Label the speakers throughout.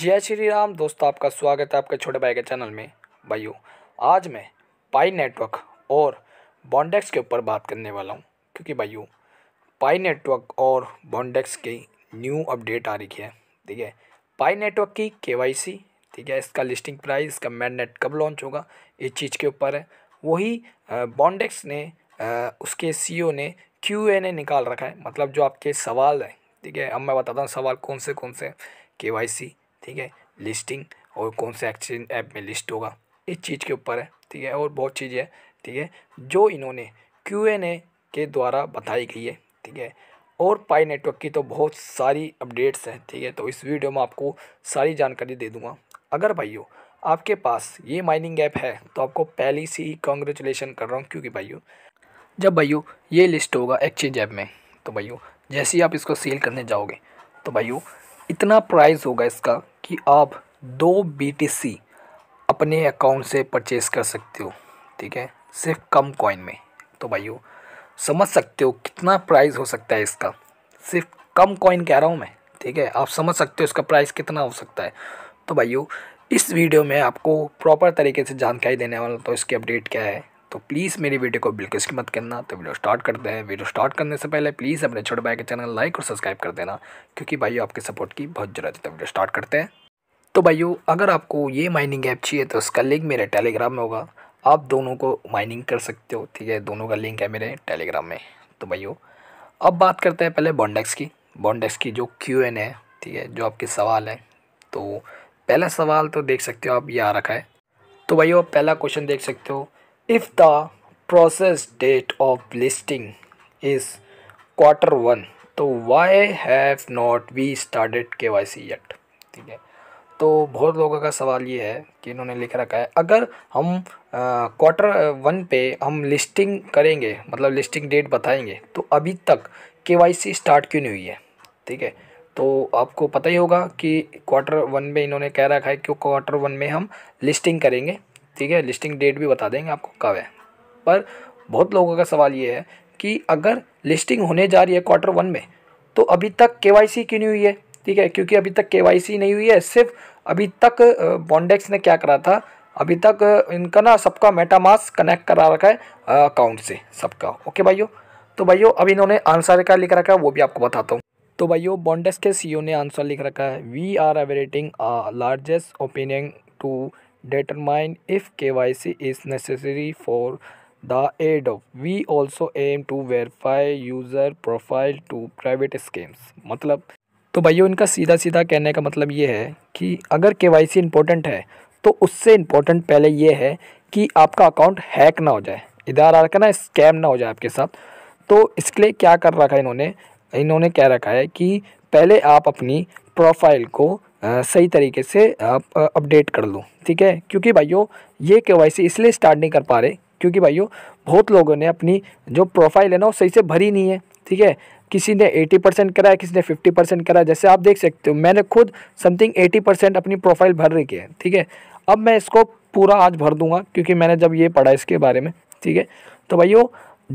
Speaker 1: जय श्री राम दोस्तों आपका स्वागत है आपके छोटे भाई के चैनल में भाइयों आज मैं पाई नेटवर्क और बॉन्डेक्स के ऊपर बात करने वाला हूँ क्योंकि भाइयों पाई नेटवर्क और बॉन्डेक्स की न्यू अपडेट आ रही है ठीक है पाई नेटवर्क की केवाईसी ठीक है इसका लिस्टिंग प्राइस इसका मैंडनेट कब लॉन्च होगा इस चीज़ के ऊपर है वही बॉन्डेक्स ने उसके सी e ने क्यू एन ए निकाल रखा है मतलब जो आपके सवाल हैं ठीक है अब मैं बताता हूँ सवाल कौन से कौन से के वाई सी ठीक है लिस्टिंग और कौन से एक्सचेंज ऐप में लिस्ट होगा इस चीज़ के ऊपर है ठीक है और बहुत चीज़ें हैं ठीक है जो इन्होंने क्यू एन ए के द्वारा बताई गई है ठीक है और पाई नेटवर्क की तो बहुत सारी अपडेट्स हैं ठीक है तो इस वीडियो में आपको सारी जानकारी दे दूँगा अगर भाइयों आपके पास ये माइनिंग ऐप है तो आपको पहले से ही कॉन्ग्रेचुलेसन कर रहा हूँ क्योंकि भाइयों जब भाइयों ये लिस्ट होगा एक्सचेंज ऐप में तो भाइयों जैसे ही आप इसको सेल करने जाओगे तो भाइयों इतना प्राइस होगा इसका कि आप दो बी अपने अकाउंट से परचेस कर सकते हो ठीक है सिर्फ कम कॉइन में तो भाइयों समझ सकते हो कितना प्राइस हो सकता है इसका सिर्फ कम कॉइन कह रहा हूँ मैं ठीक है आप समझ सकते हो इसका प्राइस कितना हो सकता है तो भाइयों इस वीडियो में आपको प्रॉपर तरीके से जानकारी देने वाला तो इसकी अपडेट क्या है तो प्लीज़ मेरी वीडियो को बिल्कुल इसकी मत करना तो वीडियो स्टार्ट करते हैं वीडियो स्टार्ट करने से पहले प्लीज़ अपने छोटे भाई के चैनल लाइक और सब्सक्राइब कर देना क्योंकि भाई आपके सपोर्ट की बहुत ज़रूरत है तो वीडियो स्टार्ट करते हैं तो भाइयों अगर आपको ये माइनिंग ऐप चाहिए तो उसका लिंक मेरे टेलीग्राम में होगा आप दोनों को माइनिंग कर सकते हो ठीक है दोनों का लिंक है मेरे टेलीग्राम में तो भाइयों अब बात करते हैं पहले बॉन्डेक्स की बॉन्डेक्स की जो क्यू एन है ठीक है जो आपके सवाल हैं तो पहला सवाल तो देख सकते हो आप ये आ रखा है तो भाइयों आप पहला क्वेश्चन देख सकते हो if the process date of listing is quarter one तो why have not we started K Y C yet ठीक है तो बहुत लोगों का सवाल ये है कि इन्होंने लिख रखा है अगर हम क्वार्टर वन पे हम लिस्टिंग करेंगे मतलब लिस्टिंग डेट बताएंगे तो अभी तक के स्टार्ट क्यों नहीं हुई है ठीक है तो आपको पता ही होगा कि क्वार्टर वन में इन्होंने कह रखा है कि क्वार्टर वन में हम लिस्टिंग करेंगे ठीक है लिस्टिंग डेट भी बता देंगे आपको कब है पर बहुत लोगों का सवाल ये है कि अगर लिस्टिंग होने जा रही है क्वार्टर वन में तो अभी तक के क्यों नहीं हुई है ठीक है क्योंकि अभी तक के नहीं हुई है सिर्फ अभी तक बॉन्डेक्स ने क्या करा था अभी तक इनका ना सबका मेटामास कनेक्ट करा रखा है अकाउंट से सबका ओके भाइयों तो भाइयों अब इन्होंने आंसर क्या लिख रखा है वो भी आपको बताता हूँ तो भाइयों बॉन्डेक्स के सीईओ e ने आंसर लिख रखा है we are averaging a largest opinion to Y C is necessary for the aid of we also aim to verify user profile to private schemes मतलब तो भाइयों इनका सीधा सीधा कहने का मतलब ये है कि अगर के वाई सी इम्पोर्टेंट है तो उससे इम्पोर्टेंट पहले ये है कि आपका अकाउंट हैक ना हो जाए इधर आ रखा ना स्कैम ना हो जाए आपके साथ तो इसके लिए क्या कर रखा है इन्होंने इन्होंने कह रखा है कि पहले आप अपनी प्रोफाइल को आ, सही तरीके से आप अपडेट कर लो ठीक है क्योंकि भाइयों ये के इसलिए स्टार्ट नहीं कर पा रहे क्योंकि भाइयों बहुत लोगों ने अपनी जो प्रोफाइल है ना वो सही से भरी नहीं है ठीक है किसी ने 80 परसेंट कराया किसी ने 50 परसेंट कराया जैसे आप देख सकते हो मैंने खुद समथिंग 80 परसेंट अपनी प्रोफाइल भर रखी है ठीक है अब मैं इसको पूरा आज भर दूंगा क्योंकि मैंने जब ये पढ़ा इसके बारे में ठीक है तो भाइयों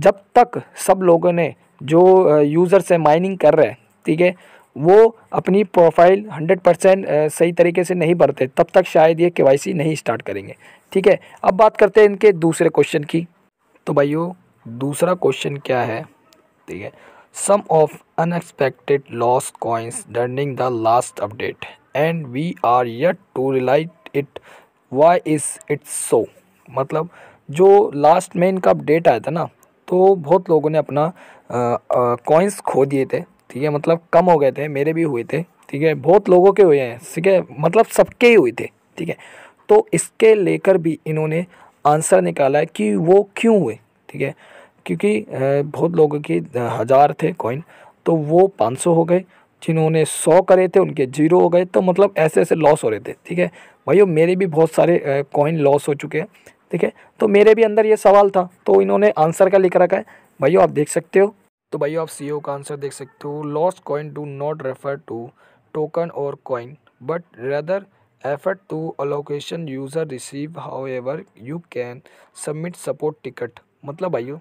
Speaker 1: जब तक सब लोगों ने जो यूज़र्स है माइनिंग कर रहे हैं ठीक है वो अपनी प्रोफाइल हंड्रेड परसेंट सही तरीके से नहीं भरते तब तक शायद ये के नहीं स्टार्ट करेंगे ठीक है अब बात करते हैं इनके दूसरे क्वेश्चन की तो भाइयों दूसरा क्वेश्चन क्या है ठीक है some of unexpected lost coins during the last update and we are yet to realize it why is it so मतलब जो लास्ट में इनका अपडेट आया था ना तो बहुत लोगों ने अपना कॉइन्स खो दिए थे ठीक है मतलब कम हो गए थे मेरे भी हुए थे ठीक है बहुत लोगों के हुए हैं ठीक है मतलब सबके ही हुए थे ठीक है तो इसके लेकर भी इन्होंने आंसर निकाला है कि वो क्यों हुए ठीक है क्योंकि बहुत लोगों के हज़ार थे कॉइन तो वो पाँच सौ हो गए जिन्होंने सौ करे थे उनके जीरो हो गए तो मतलब ऐसे ऐसे लॉस हो रहे थे ठीक है भाइयों मेरे भी बहुत सारे कॉइन लॉस हो चुके हैं ठीक है तो मेरे भी अंदर ये सवाल था तो इन्होंने आंसर का लिख रखा है भाइयों आप देख सकते हो तो भाइयों आप सी e का आंसर देख सकते हो loss coin do not refer to token और coin but rather effort to allocation user receive how you can submit support ticket मतलब भाइयों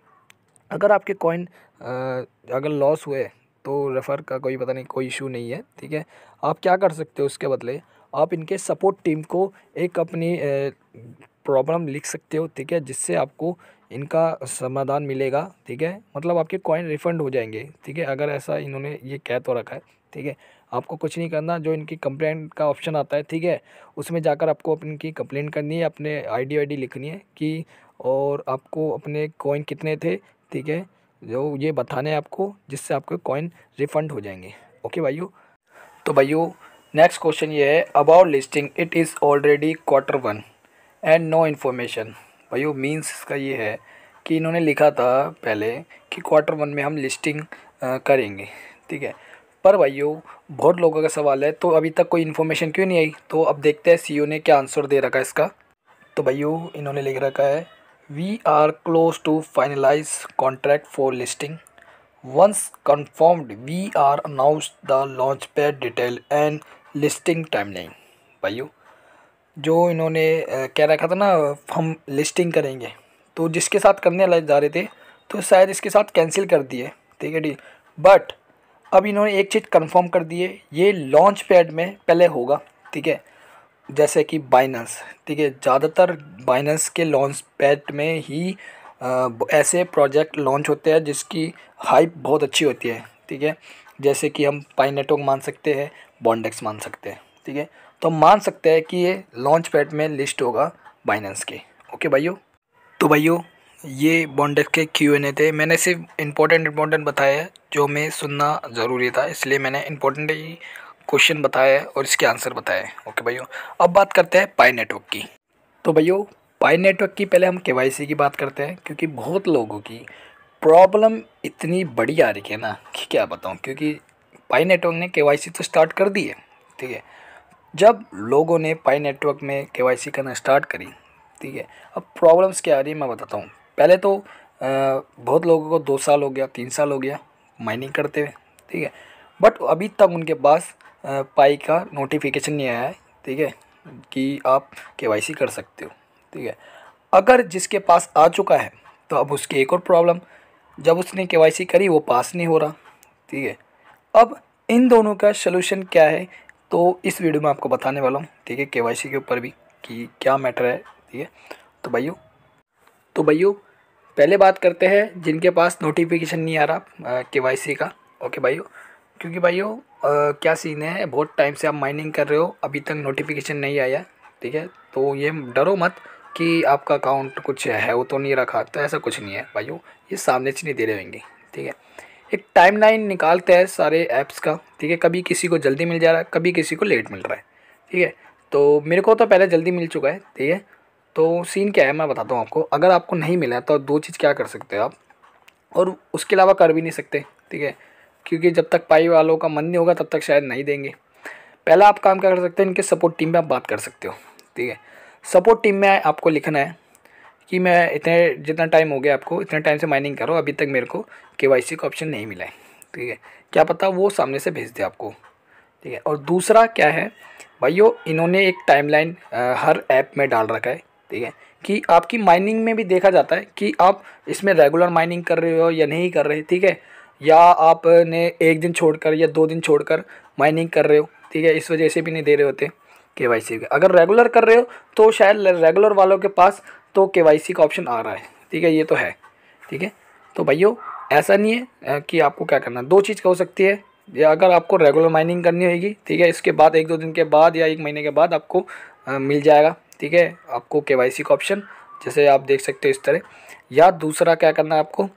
Speaker 1: अगर आपके कॉइन अगर लॉस हुए तो रेफ़र का कोई पता नहीं कोई इशू नहीं है ठीक है आप क्या कर सकते हो उसके बदले आप इनके सपोर्ट टीम को एक अपनी प्रॉब्लम लिख सकते हो ठीक है जिससे आपको इनका समाधान मिलेगा ठीक है मतलब आपके कॉइन रिफ़ंड हो जाएंगे ठीक है अगर ऐसा इन्होंने ये कह तो रखा है ठीक है आपको कुछ नहीं करना जो इनकी कंप्लेंट का ऑप्शन आता है ठीक है उसमें जाकर आपको इनकी कंप्लेंट करनी है अपने आईडी आईडी लिखनी है कि और आपको अपने कॉइन कितने थे ठीक है जो ये बताने आपको जिससे आपके कॉइन रिफ़ंड हो जाएंगे ओके भाइयों तो भाइयों नेक्स्ट क्वेश्चन ये है about listing it is already quarter one and no information भाइयों मीन्स इसका ये है कि इन्होंने लिखा था पहले कि क्वार्टर वन में हम लिस्टिंग करेंगे ठीक है पर भाइयों बहुत लोगों का सवाल है तो अभी तक कोई इन्फॉर्मेशन क्यों नहीं आई तो अब देखते हैं सीईओ e ने क्या आंसर दे रखा है इसका तो भाइयों इन्होंने लिख रखा है We are close to finalize contract for listing. Once confirmed, we are announced the launchpad detail and listing timeline. भाइयों जो इन्होंने कह रखा था ना हम लिस्टिंग करेंगे तो जिसके साथ करने जा रहे थे तो शायद इसके साथ कैंसिल कर दिए ठीक है डील बट अब इन्होंने एक चीज़ कंफर्म कर दी है ये लॉन्च पैड में पहले होगा ठीक है जैसे कि बाइनेंस ठीक है ज़्यादातर बाइनेंस के लॉन्च पैड में ही ऐसे प्रोजेक्ट लॉन्च होते हैं जिसकी हाइप बहुत अच्छी होती है ठीक है जैसे कि हम पाइनेटोक मान सकते हैं बॉन्डेक्स मान सकते हैं ठीक है तो हम मान सकते हैं कि ये लॉन्च पैड में लिस्ट होगा बाइनेंस के ओके भाइयों तो भाइयों ये बॉन्डेक्स के क्यू एन ए थे मैंने सिर्फ इम्पोर्टेंट इम्पोर्टेंट बताया जो हमें सुनना ज़रूरी था इसलिए मैंने इम्पोर्टेंट ही क्वेश्चन बताया है और इसके आंसर बताए ओके भैया अब बात करते हैं पाई नेटवर्क की तो भैया पाई नेटवर्क की पहले हम के की बात करते हैं क्योंकि बहुत लोगों की प्रॉब्लम इतनी बड़ी आ रही है ना कि क्या बताऊँ क्योंकि पाई नेटवर्क ने के तो स्टार्ट कर दी है ठीक है जब लोगों ने पाई नेटवर्क में के करना स्टार्ट करी ठीक है अब प्रॉब्लम्स क्या आ रही है मैं बताता हूँ पहले तो आ, बहुत लोगों को दो साल हो गया तीन साल हो गया माइनिंग करते हुए ठीक है बट अभी तक उनके पास पाई का नोटिफिकेशन नहीं आया है ठीक है कि आप के कर सकते हो ठीक है अगर जिसके पास आ चुका है तो अब उसकी एक और प्रॉब्लम जब उसने के करी वो पास नहीं हो रहा ठीक है अब इन दोनों का सलूशन क्या है तो इस वीडियो में आपको बताने वाला हूँ ठीक है के के ऊपर भी कि क्या मैटर है ठीक है तो भैया तो भैया पहले बात करते हैं जिनके पास नोटिफिकेशन नहीं आ रहा के का ओके भाइयों क्योंकि भाइयों क्या सीन है बहुत टाइम से आप माइनिंग कर रहे हो अभी तक नोटिफिकेशन नहीं आया ठीक है तो ये डरो मत कि आपका अकाउंट कुछ है वो तो नहीं रखा तो ऐसा कुछ नहीं है भाई ये सामने से नहीं दे रहेंगे ठीक है एक टाइम लाइन निकालते हैं सारे ऐप्स का ठीक है कभी किसी को जल्दी मिल जा रहा है कभी किसी को लेट मिल रहा है ठीक है तो मेरे को तो पहले जल्दी मिल चुका है ठीक है तो सीन क्या है मैं बताता हूँ आपको अगर आपको नहीं मिला तो दो चीज़ क्या कर सकते हो आप और उसके अलावा कर भी नहीं सकते ठीक है क्योंकि जब तक पाई वालों का मन नहीं होगा तब तक शायद नहीं देंगे पहला आप काम क्या कर सकते हैं इनके सपोर्ट टीम में आप बात कर सकते हो ठीक है सपोर्ट टीम में आपको लिखना है कि मैं इतने जितना टाइम हो गया आपको इतने टाइम से माइनिंग करो अभी तक मेरे को के वाई सी का ऑप्शन नहीं मिला है ठीक है क्या पता वो सामने से भेज दे आपको ठीक है और दूसरा क्या है भाइयों इन्होंने एक टाइमलाइन हर ऐप में डाल रखा है ठीक है कि आपकी माइनिंग में भी देखा जाता है कि आप इसमें रेगुलर माइनिंग कर रहे हो या नहीं कर रहे ठीक है या आपने एक दिन छोड़कर या दो दिन छोड़कर माइनिंग कर रहे हो ठीक है इस वजह से भी नहीं दे रहे होते के वाई सी अगर रेगुलर कर रहे हो तो शायद रेगुलर वालों के पास तो के वाई सी का ऑप्शन आ रहा है ठीक है ये तो है ठीक है तो भैया ऐसा नहीं है कि आपको क्या करना दो चीज़ हो सकती है या अगर आपको रेगुलर माइनिंग करनी होगी ठीक है इसके बाद एक दो दिन के बाद या एक महीने के बाद आपको आ, मिल जाएगा ठीक है आपको के वाई सी का ऑप्शन जैसे आप देख सकते हो इस तरह या दूसरा क्या करना है आपको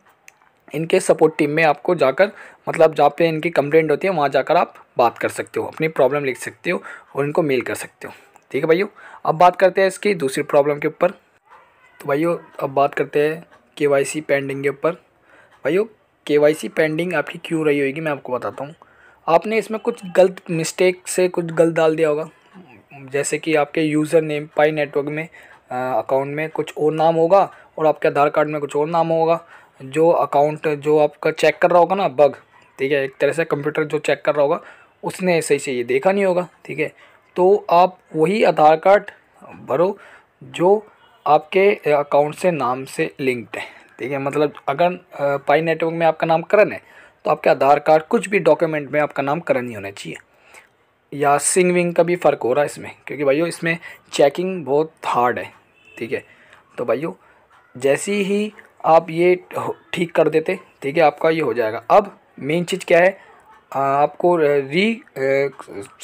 Speaker 1: इनके सपोर्ट टीम में आपको जाकर मतलब जहाँ पे इनकी कंप्लेंट होती है वहाँ जाकर आप बात कर सकते हो अपनी प्रॉब्लम लिख सकते हो और इनको मेल कर सकते हो ठीक है भाइयों अब बात करते हैं इसकी दूसरी प्रॉब्लम के ऊपर तो भाइयों अब बात करते हैं के वाई सी पेंडिंग के ऊपर भाइयों के वाई सी पेंडिंग आपकी क्यों रही होगी मैं आपको बताता हूँ आपने इसमें कुछ गलत मिस्टेक से कुछ गलत डाल दिया होगा जैसे कि आपके यूज़र नेम पाई नेटवर्क में अकाउंट में कुछ और नाम होगा और आपके आधार कार्ड में कुछ और नाम होगा जो अकाउंट जो आपका चेक कर रहा होगा ना बग ठीक है एक तरह से कंप्यूटर जो चेक कर रहा होगा उसने सही से ये देखा नहीं होगा ठीक है तो आप वही आधार कार्ड भरो जो आपके अकाउंट से नाम से लिंक्ड है ठीक है मतलब अगर पाई नेटवर्क में आपका नाम करण है तो आपके आधार कार्ड कुछ भी डॉक्यूमेंट में आपका नाम करण ही होना चाहिए या सिंग विंग का भी फ़र्क हो रहा है इसमें क्योंकि भाइयों इसमें चेकिंग बहुत हार्ड है ठीक है तो भाइयों जैसी ही आप ये ठीक कर देते ठीक है आपका ये हो जाएगा अब मेन चीज़ क्या है आपको री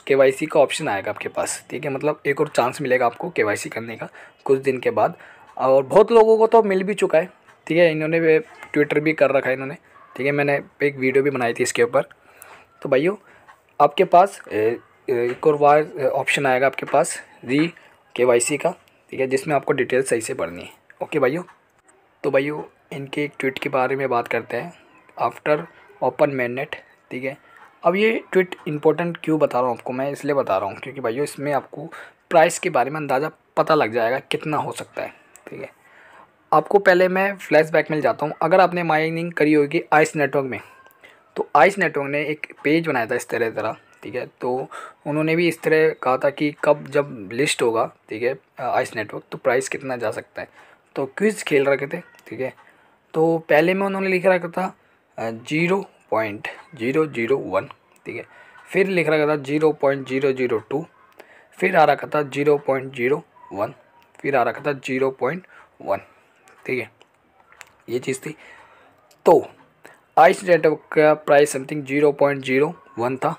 Speaker 1: के वाई सी का ऑप्शन आएगा आपके पास ठीक है मतलब एक और चांस मिलेगा आपको के वाई सी करने का कुछ दिन के बाद और बहुत लोगों को तो मिल भी चुका है ठीक है इन्होंने ट्विटर भी कर रखा है इन्होंने ठीक है मैंने एक वीडियो भी बनाई थी इसके ऊपर तो भाइयों आपके पास एक और वार ऑप्शन आएगा आपके पास री के वाई सी का ठीक है जिसमें आपको डिटेल सही से भरनी है ओके भाइयों तो भाई इनके एक ट्वीट के बारे में बात करते हैं आफ्टर ओपन मैनेट ठीक है अब ये ट्वीट इंपॉर्टेंट क्यों बता रहा हूँ आपको मैं इसलिए बता रहा हूँ क्योंकि भाइयों इसमें आपको प्राइस के बारे में अंदाज़ा पता लग जाएगा कितना हो सकता है ठीक है आपको पहले मैं फ्लैशबैक मिल जाता हूँ अगर आपने माइनिंग करी होगी आइस नेटवर्क में तो आइस नेटवर्क ने एक पेज बनाया था इस तरह तरह ठीक है तो उन्होंने भी इस तरह कहा था कि कब जब लिस्ट होगा ठीक है आइस नेटवर्क तो प्राइस कितना जा सकता है तो क्विज़ खेल रखे थे ठीक है तो पहले में उन्होंने लिख रखा था zero point zero zero one ठीक है फिर लिख रखा था zero point zero zero two फिर आ रखा था जीरो पॉइंट जीरो वन फिर आ रखा था जीरो पॉइंट वन ठीक है ये चीज़ थी तो आइस डेट का price something zero point zero one था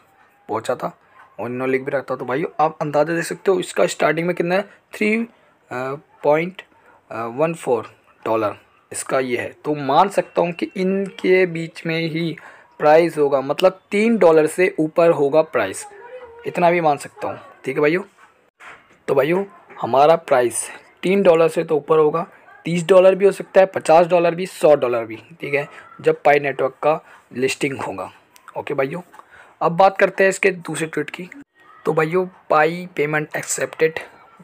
Speaker 1: पहुँचा था उन्होंने लिख भी रखा था तो भाई आप अंदाज़ा दे सकते हो इसका स्टार्टिंग में कितना है three point one four dollar इसका ये है तो मान सकता हूँ कि इनके बीच में ही प्राइस होगा मतलब तीन डॉलर से ऊपर होगा प्राइस इतना भी मान सकता हूँ ठीक है भाइयों तो भाइयों हमारा प्राइस तीन डॉलर से तो ऊपर होगा तीस डॉलर भी हो सकता है पचास डॉलर भी सौ डॉलर भी ठीक है जब पाई नेटवर्क का लिस्टिंग होगा ओके भाइयों अब बात करते हैं इसके दूसरे ट्वीट की तो भाइयों पाई पेमेंट एक्सेप्टेड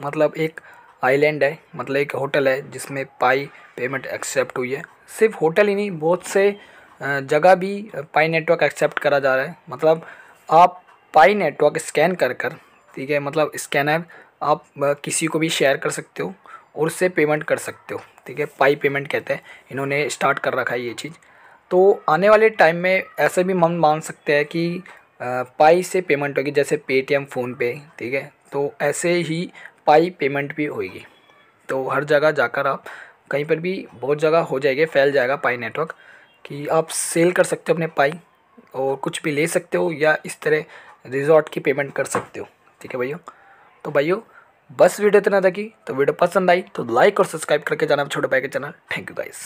Speaker 1: मतलब एक आइलैंड है मतलब एक होटल है जिसमें पाई पेमेंट एक्सेप्ट हुई है सिर्फ होटल ही नहीं बहुत से जगह भी पाई नेटवर्क एक्सेप्ट करा जा रहा है मतलब आप पाई नेटवर्क स्कैन कर कर ठीक है मतलब स्कैनर आप किसी को भी शेयर कर सकते हो और उससे पेमेंट कर सकते हो ठीक है पाई पेमेंट कहते हैं इन्होंने स्टार्ट कर रखा है ये चीज़ तो आने वाले टाइम में ऐसे भी मन मान सकते हैं कि पाई से पेमेंट होगी जैसे पेटीएम फ़ोनपे ठीक है तो ऐसे ही पाई पेमेंट भी होगी तो हर जगह जाकर आप कहीं पर भी बहुत जगह हो जाएगी फैल जाएगा पाई नेटवर्क कि आप सेल कर सकते हो अपने पाई और कुछ भी ले सकते हो या इस तरह रिजॉर्ट की पेमेंट कर सकते हो ठीक है भैया तो भैया बस वीडियो इतना था कि तो वीडियो पसंद आई तो लाइक और सब्सक्राइब करके जाना छोटे भाई के चैनल थैंक यू गाइस